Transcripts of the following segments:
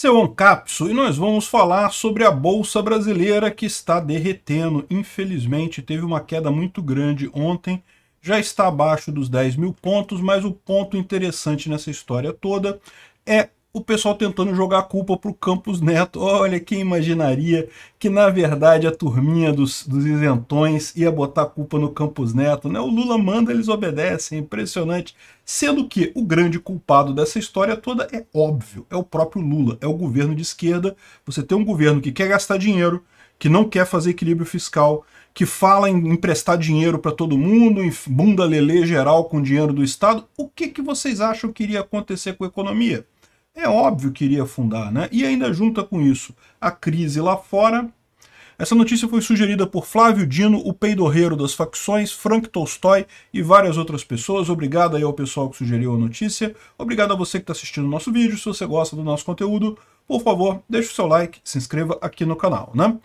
Seu Ancapso, e nós vamos falar sobre a Bolsa Brasileira que está derretendo. Infelizmente, teve uma queda muito grande ontem, já está abaixo dos 10 mil pontos, mas o ponto interessante nessa história toda é o pessoal tentando jogar a culpa pro Campos Neto. Olha, quem imaginaria que, na verdade, a turminha dos, dos isentões ia botar a culpa no Campos Neto, né? O Lula manda, eles obedecem, impressionante. Sendo que o grande culpado dessa história toda é óbvio, é o próprio Lula, é o governo de esquerda. Você tem um governo que quer gastar dinheiro, que não quer fazer equilíbrio fiscal, que fala em emprestar dinheiro para todo mundo, em bunda lelê geral com dinheiro do Estado. O que, que vocês acham que iria acontecer com a economia? É óbvio que iria afundar, né? E ainda junta com isso a crise lá fora. Essa notícia foi sugerida por Flávio Dino, o peidorreiro das facções, Frank Tolstói e várias outras pessoas. Obrigado aí ao pessoal que sugeriu a notícia. Obrigado a você que está assistindo o nosso vídeo. Se você gosta do nosso conteúdo, por favor, deixe o seu like, se inscreva aqui no canal, né?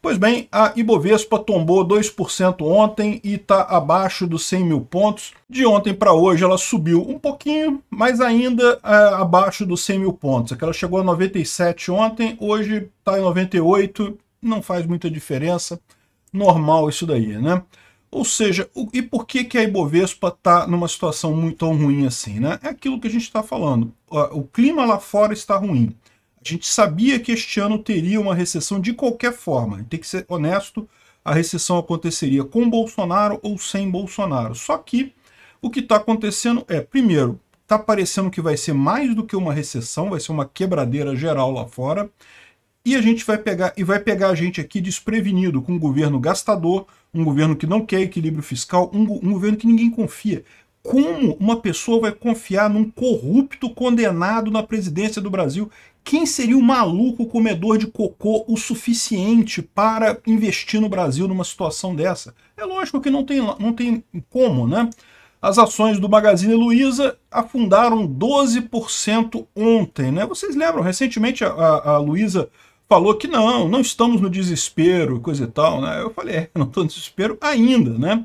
Pois bem, a Ibovespa tombou 2% ontem e está abaixo dos 100 mil pontos. De ontem para hoje ela subiu um pouquinho, mas ainda é, abaixo dos 100 mil pontos. Aquela chegou a 97 ontem, hoje está em 98, não faz muita diferença. Normal isso daí, né? Ou seja, o, e por que, que a Ibovespa está numa situação muito tão ruim assim, né? É aquilo que a gente está falando. O clima lá fora está ruim. A gente sabia que este ano teria uma recessão de qualquer forma. Tem que ser honesto, a recessão aconteceria com Bolsonaro ou sem Bolsonaro. Só que o que está acontecendo é, primeiro, está parecendo que vai ser mais do que uma recessão, vai ser uma quebradeira geral lá fora. E a gente vai pegar e vai pegar a gente aqui desprevenido com um governo gastador, um governo que não quer equilíbrio fiscal, um, um governo que ninguém confia como uma pessoa vai confiar num corrupto condenado na presidência do Brasil? Quem seria o maluco comedor de cocô o suficiente para investir no Brasil numa situação dessa? É lógico que não tem, não tem como, né? As ações do Magazine Luiza afundaram 12% ontem, né? Vocês lembram, recentemente a, a, a Luiza falou que não, não estamos no desespero, coisa e tal, né? Eu falei, é, não estou no desespero ainda, né?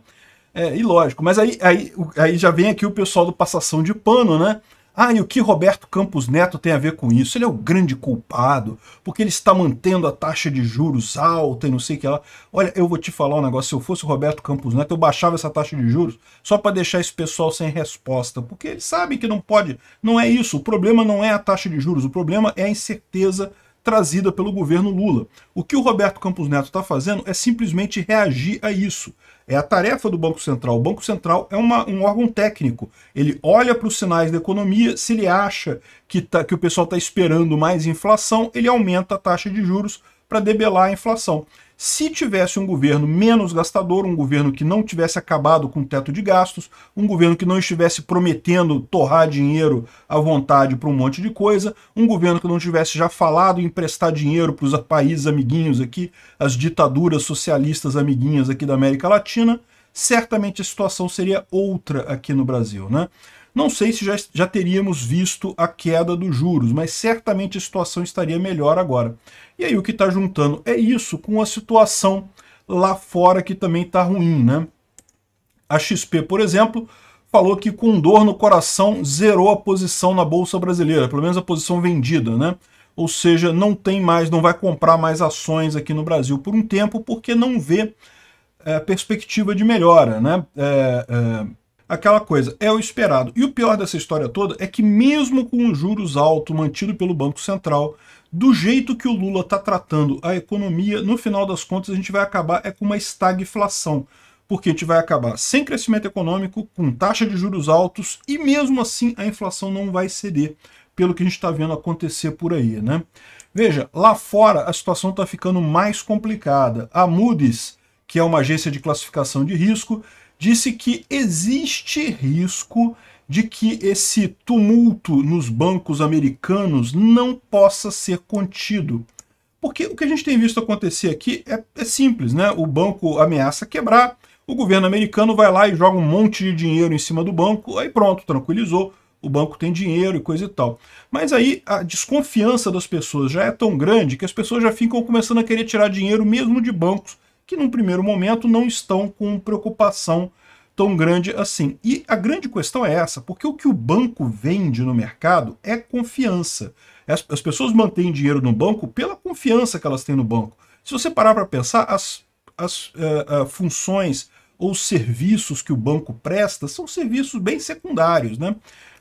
É, e lógico, mas aí, aí, aí já vem aqui o pessoal do passação de pano, né? Ah, e o que Roberto Campos Neto tem a ver com isso? Ele é o grande culpado, porque ele está mantendo a taxa de juros alta e não sei o que lá. Olha, eu vou te falar um negócio, se eu fosse o Roberto Campos Neto, eu baixava essa taxa de juros só para deixar esse pessoal sem resposta, porque ele sabe que não pode, não é isso. O problema não é a taxa de juros, o problema é a incerteza trazida pelo governo Lula. O que o Roberto Campos Neto está fazendo é simplesmente reagir a isso. É a tarefa do Banco Central. O Banco Central é uma, um órgão técnico. Ele olha para os sinais da economia, se ele acha que, tá, que o pessoal está esperando mais inflação, ele aumenta a taxa de juros para debelar a inflação. Se tivesse um governo menos gastador, um governo que não tivesse acabado com o teto de gastos, um governo que não estivesse prometendo torrar dinheiro à vontade para um monte de coisa, um governo que não tivesse já falado em emprestar dinheiro para os países amiguinhos aqui, as ditaduras socialistas amiguinhas aqui da América Latina, certamente a situação seria outra aqui no Brasil, né? Não sei se já, já teríamos visto a queda dos juros, mas certamente a situação estaria melhor agora. E aí o que está juntando é isso com a situação lá fora que também está ruim, né? A XP, por exemplo, falou que com dor no coração zerou a posição na Bolsa Brasileira, pelo menos a posição vendida, né? Ou seja, não tem mais, não vai comprar mais ações aqui no Brasil por um tempo, porque não vê é, perspectiva de melhora, né? É, é aquela coisa, é o esperado. E o pior dessa história toda é que mesmo com os juros altos mantido pelo Banco Central, do jeito que o Lula está tratando a economia, no final das contas a gente vai acabar é com uma estagflação, porque a gente vai acabar sem crescimento econômico, com taxa de juros altos e mesmo assim a inflação não vai ceder, pelo que a gente está vendo acontecer por aí, né? Veja, lá fora a situação está ficando mais complicada. A Moody's, que é uma agência de classificação de risco, disse que existe risco de que esse tumulto nos bancos americanos não possa ser contido. Porque o que a gente tem visto acontecer aqui é, é simples, né? O banco ameaça quebrar, o governo americano vai lá e joga um monte de dinheiro em cima do banco, aí pronto, tranquilizou, o banco tem dinheiro e coisa e tal. Mas aí a desconfiança das pessoas já é tão grande que as pessoas já ficam começando a querer tirar dinheiro mesmo de bancos que num primeiro momento não estão com preocupação tão grande assim. E a grande questão é essa, porque o que o banco vende no mercado é confiança. As, as pessoas mantêm dinheiro no banco pela confiança que elas têm no banco. Se você parar para pensar, as, as uh, uh, funções ou serviços que o banco presta são serviços bem secundários, né?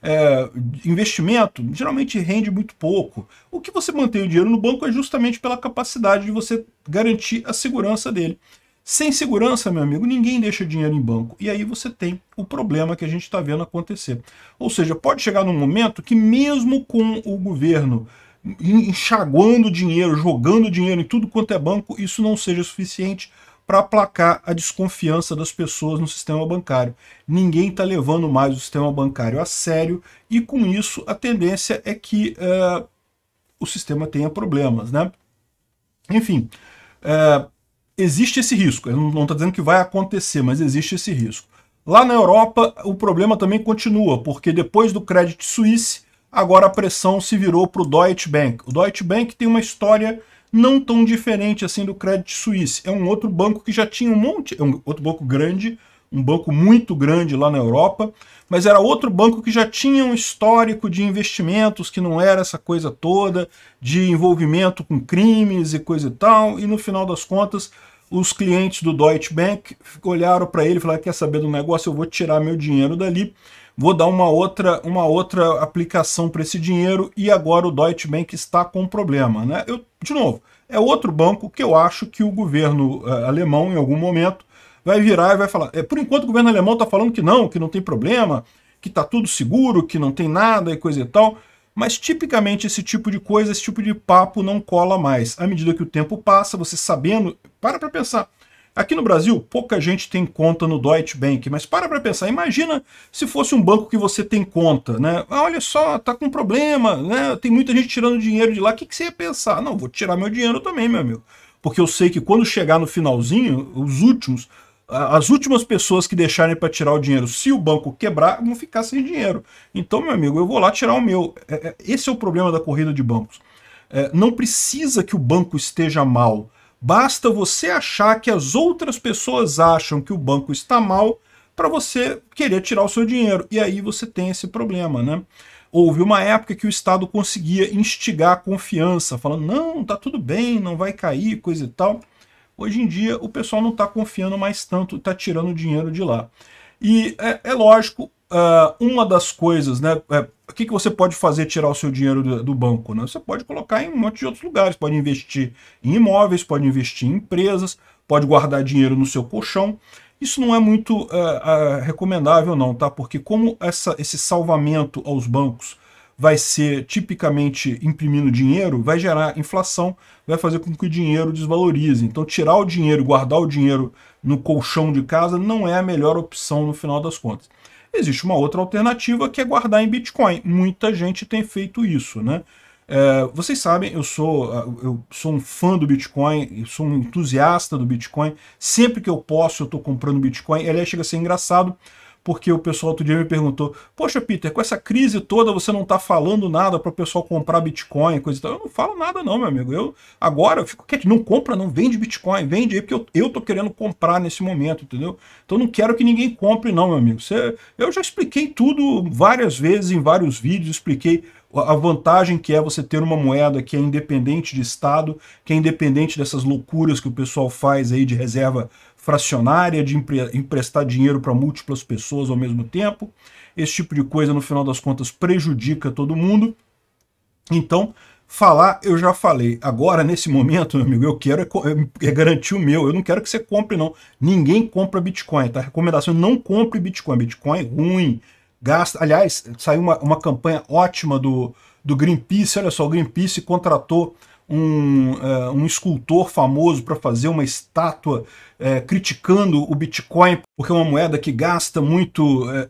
É, investimento geralmente rende muito pouco. O que você mantém o dinheiro no banco é justamente pela capacidade de você garantir a segurança dele. Sem segurança, meu amigo, ninguém deixa dinheiro em banco. E aí você tem o problema que a gente está vendo acontecer. Ou seja, pode chegar num momento que mesmo com o governo enxaguando dinheiro, jogando dinheiro em tudo quanto é banco, isso não seja suficiente para aplacar a desconfiança das pessoas no sistema bancário. Ninguém está levando mais o sistema bancário a sério e com isso a tendência é que uh, o sistema tenha problemas. Né? Enfim, uh, existe esse risco. Eu não estou dizendo que vai acontecer, mas existe esse risco. Lá na Europa, o problema também continua, porque depois do Credit Suisse, agora a pressão se virou para o Deutsche Bank. O Deutsche Bank tem uma história não tão diferente assim do Credit Suisse. É um outro banco que já tinha um monte, é um outro banco grande, um banco muito grande lá na Europa, mas era outro banco que já tinha um histórico de investimentos, que não era essa coisa toda de envolvimento com crimes e coisa e tal, e no final das contas os clientes do Deutsche Bank olharam para ele e falaram, quer saber do negócio, eu vou tirar meu dinheiro dali, vou dar uma outra, uma outra aplicação para esse dinheiro e agora o Deutsche Bank está com problema. Né? Eu, de novo, é outro banco que eu acho que o governo uh, alemão, em algum momento, vai virar e vai falar. É, por enquanto o governo alemão está falando que não, que não tem problema, que está tudo seguro, que não tem nada e coisa e tal. Mas tipicamente esse tipo de coisa, esse tipo de papo não cola mais. À medida que o tempo passa, você sabendo, para para pensar, Aqui no Brasil, pouca gente tem conta no Deutsche Bank, mas para para pensar, imagina se fosse um banco que você tem conta, né? Ah, olha só, tá com problema, né? Tem muita gente tirando dinheiro de lá, o que, que você ia pensar? Não, vou tirar meu dinheiro também, meu amigo. Porque eu sei que quando chegar no finalzinho, os últimos, as últimas pessoas que deixarem para tirar o dinheiro, se o banco quebrar, vão ficar sem dinheiro. Então, meu amigo, eu vou lá tirar o meu. É, é, esse é o problema da corrida de bancos. É, não precisa que o banco esteja mal Basta você achar que as outras pessoas acham que o banco está mal para você querer tirar o seu dinheiro. E aí você tem esse problema, né? Houve uma época que o Estado conseguia instigar a confiança, falando, não, tá tudo bem, não vai cair, coisa e tal. Hoje em dia, o pessoal não está confiando mais tanto, está tirando dinheiro de lá. E é, é lógico, uh, uma das coisas, né? É, o que, que você pode fazer tirar o seu dinheiro do, do, banco? Né? Você pode colocar em um monte de outros lugares, pode investir em imóveis, pode investir em empresas, pode guardar dinheiro no seu colchão. Isso não é muito uh, uh, recomendável não, tá? Porque como essa, esse salvamento aos bancos vai ser tipicamente imprimindo dinheiro, vai gerar inflação, vai fazer com que o dinheiro desvalorize. Então tirar o dinheiro, guardar o dinheiro no colchão de casa não é a melhor opção no final das contas. Existe uma outra alternativa que é guardar em Bitcoin. Muita gente tem feito isso, né? É, vocês sabem, eu sou, ah, eu sou um fã do Bitcoin, eu sou um entusiasta do Bitcoin. Sempre que eu posso, eu estou comprando Bitcoin. Aliás, chega a ser engraçado, porque o pessoal outro dia me perguntou: Poxa, Peter, com essa crise toda você não está falando nada para o pessoal comprar Bitcoin, coisa e tal. Eu não falo nada, não, meu amigo. Eu agora eu fico quieto, não compra, não vende Bitcoin, vende aí, porque eu, eu tô querendo comprar nesse momento, entendeu? Então não quero que ninguém compre, não, meu amigo. Você, eu já expliquei tudo várias vezes em vários vídeos, expliquei a vantagem que é você ter uma moeda que é independente de Estado, que é independente dessas loucuras que o pessoal faz aí de reserva fracionária, de empre emprestar dinheiro para múltiplas pessoas ao mesmo tempo. Esse tipo de coisa, no final das contas, prejudica todo mundo. Então, falar, eu já falei. Agora, nesse momento, meu amigo, eu quero é, é, é garantir o meu. Eu não quero que você compre, não. Ninguém compra Bitcoin, tá? Recomendação, não compre Bitcoin. Bitcoin é ruim. Gasta, aliás, saiu uma, uma campanha ótima do, do Greenpeace. Olha só, o Greenpeace contratou um, uh, um escultor famoso para fazer uma estátua uh, criticando o Bitcoin, porque é uma moeda que gasta muito, uh,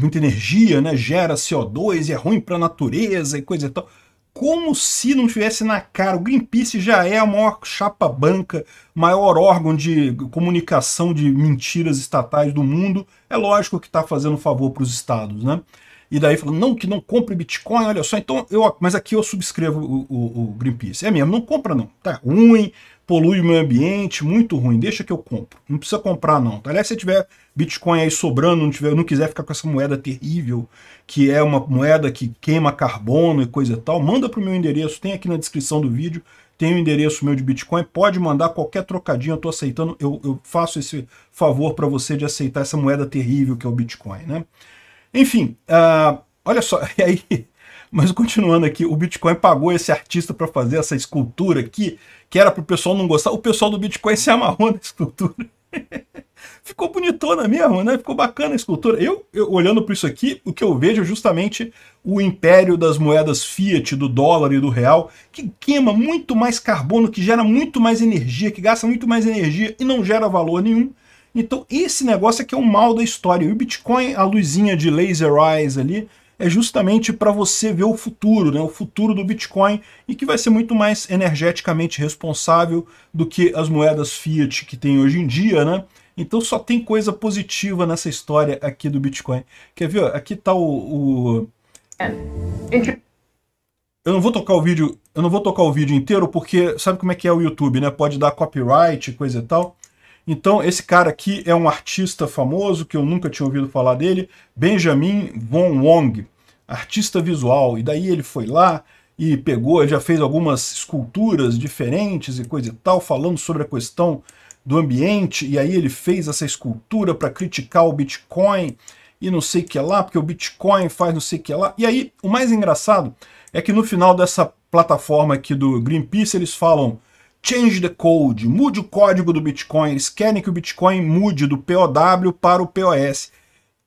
muita energia, né, gera CO2 e é ruim para a natureza e coisa e tal. Como se não tivesse na cara. O Greenpeace já é a maior chapa banca, maior órgão de comunicação de mentiras estatais do mundo. É lógico que está fazendo favor para os estados, né? e daí falando, não, que não compre Bitcoin, olha só, então eu, mas aqui eu subscrevo o, o, o Greenpeace. É mesmo, não compra não, tá ruim, polui o meio ambiente, muito ruim, deixa que eu compro. Não precisa comprar não, tá? Aliás, se tiver Bitcoin aí sobrando, não, tiver, não quiser ficar com essa moeda terrível, que é uma moeda que queima carbono e coisa e tal, manda pro meu endereço, tem aqui na descrição do vídeo, tem o um endereço meu de Bitcoin, pode mandar qualquer trocadinho, eu estou aceitando, eu, eu faço esse favor para você de aceitar essa moeda terrível que é o Bitcoin, né? Enfim, uh, olha só, e aí, mas continuando aqui, o Bitcoin pagou esse artista para fazer essa escultura aqui, que era para o pessoal não gostar. O pessoal do Bitcoin se amarrou na escultura. Ficou bonitona mesmo, né? Ficou bacana a escultura. Eu, eu olhando para isso aqui, o que eu vejo é justamente o império das moedas fiat, do dólar e do real, que queima muito mais carbono, que gera muito mais energia, que gasta muito mais energia e não gera valor nenhum então esse negócio é que é o mal da história. E o Bitcoin, a luzinha de laser eyes ali, é justamente para você ver o futuro, né? o futuro do Bitcoin, e que vai ser muito mais energeticamente responsável do que as moedas fiat que tem hoje em dia, né? Então só tem coisa positiva nessa história aqui do Bitcoin. Quer ver? Aqui está o... o... Eu não vou tocar o vídeo, eu não vou tocar o vídeo inteiro porque sabe como é que é o YouTube, né? Pode dar copyright, coisa e tal. Então, esse cara aqui é um artista famoso que eu nunca tinha ouvido falar dele, Benjamin Von Wong, artista visual. E daí ele foi lá e pegou, já fez algumas esculturas diferentes e coisa e tal, falando sobre a questão do ambiente, e aí ele fez essa escultura para criticar o Bitcoin e não sei o que lá, porque o Bitcoin faz não sei o que lá. E aí, o mais engraçado é que no final dessa plataforma aqui do Greenpeace, eles falam Change the code, mude o código do Bitcoin. Eles querem que o Bitcoin mude do POW para o POS.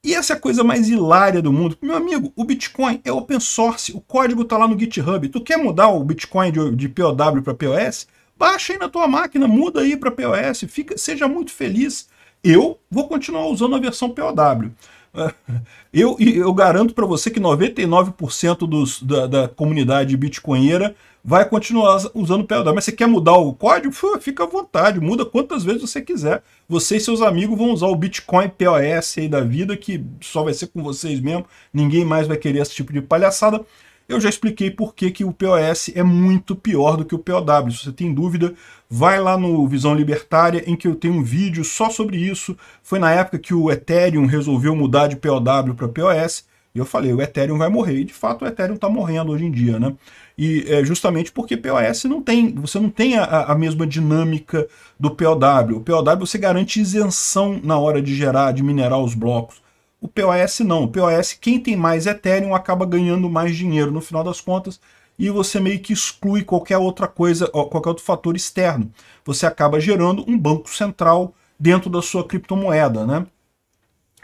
E essa é a coisa mais hilária do mundo. Meu amigo, o Bitcoin é open source, o código está lá no GitHub. Tu quer mudar o Bitcoin de, de POW para POS? Baixa aí na tua máquina, muda aí para POS, fica, seja muito feliz. Eu vou continuar usando a versão POW. Eu, eu garanto para você que 99% dos, da, da comunidade bitcoinheira vai continuar usando o PLW. Mas você quer mudar o código? Fica à vontade, muda quantas vezes você quiser. Você e seus amigos vão usar o Bitcoin POS aí da vida, que só vai ser com vocês mesmo, ninguém mais vai querer esse tipo de palhaçada. Eu já expliquei por que, que o POS é muito pior do que o POW. Se você tem dúvida, vai lá no Visão Libertária, em que eu tenho um vídeo só sobre isso. Foi na época que o Ethereum resolveu mudar de POW para POS. E eu falei, o Ethereum vai morrer. E de fato o Ethereum está morrendo hoje em dia, né? E é justamente porque POS não tem, você não tem a, a mesma dinâmica do POW. O POW você garante isenção na hora de gerar, de minerar os blocos. O POS não. O POS, quem tem mais Ethereum acaba ganhando mais dinheiro no final das contas e você meio que exclui qualquer outra coisa, qualquer outro fator externo. Você acaba gerando um banco central dentro da sua criptomoeda, né?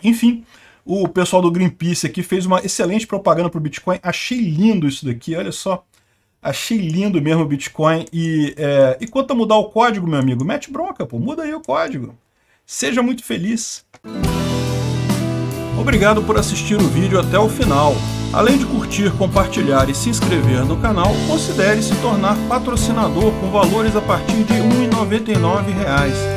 Enfim, o pessoal do Greenpeace aqui fez uma excelente propaganda para o Bitcoin. Achei lindo isso daqui, olha só. Achei lindo mesmo o Bitcoin. E, é, e quanto a mudar o código, meu amigo, mete bronca, pô. Muda aí o código. Seja muito feliz. Obrigado por assistir o vídeo até o final. Além de curtir, compartilhar e se inscrever no canal, considere se tornar patrocinador com valores a partir de R$ 1,99